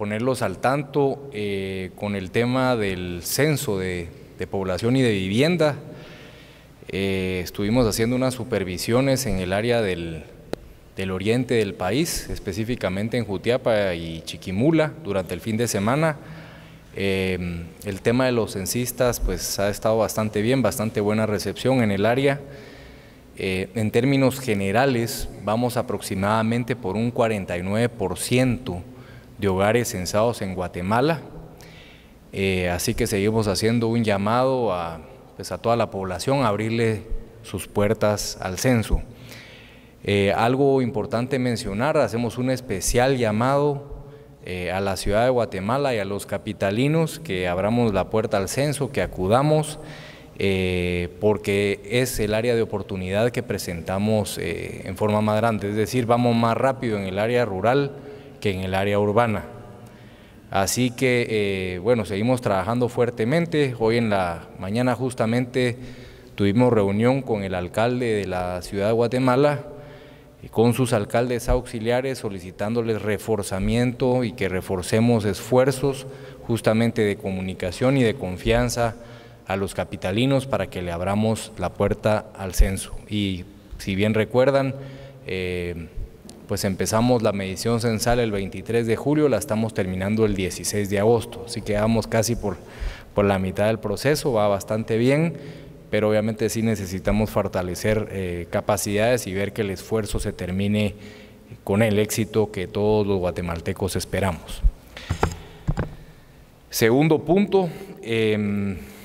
ponerlos al tanto eh, con el tema del censo de, población y de vivienda. Eh, estuvimos haciendo unas supervisiones en el área del, oriente del país, específicamente en Jutiapa y Chiquimula, durante el fin de semana. Eh, el tema de los censistas pues, ha estado bastante bien, bastante buena recepción en el área. en términos generales, vamos aproximadamente por un 49% de hogares censados en Guatemala. Eh, así que seguimos haciendo un llamado a, pues a toda la población a abrirle sus puertas al censo. Eh, algo importante mencionar, hacemos un especial llamado eh, a la ciudad de Guatemala y a los capitalinos que abramos la puerta al censo, que acudamos, porque es el área de oportunidad que presentamos en forma más grande, es decir, vamos más rápido en el área rural que en el área urbana. Así que, eh, bueno, seguimos trabajando fuertemente. Hoy en la mañana justamente tuvimos reunión con el alcalde de la ciudad de Guatemala, y eh, con sus alcaldes auxiliares, solicitándoles reforzamiento y que reforcemos esfuerzos justamente de comunicación y de confianza a los capitalinos para que le abramos la puerta al censo. Y si bien recuerdan, eh, pues empezamos la medición censal el 23 de julio, la estamos terminando el 16 de agosto, así que vamos casi por, por la mitad del proceso, va bastante bien, pero obviamente sí necesitamos fortalecer eh, capacidades y ver que el esfuerzo se termine con el éxito que todos los guatemaltecos esperamos. Segundo punto, em,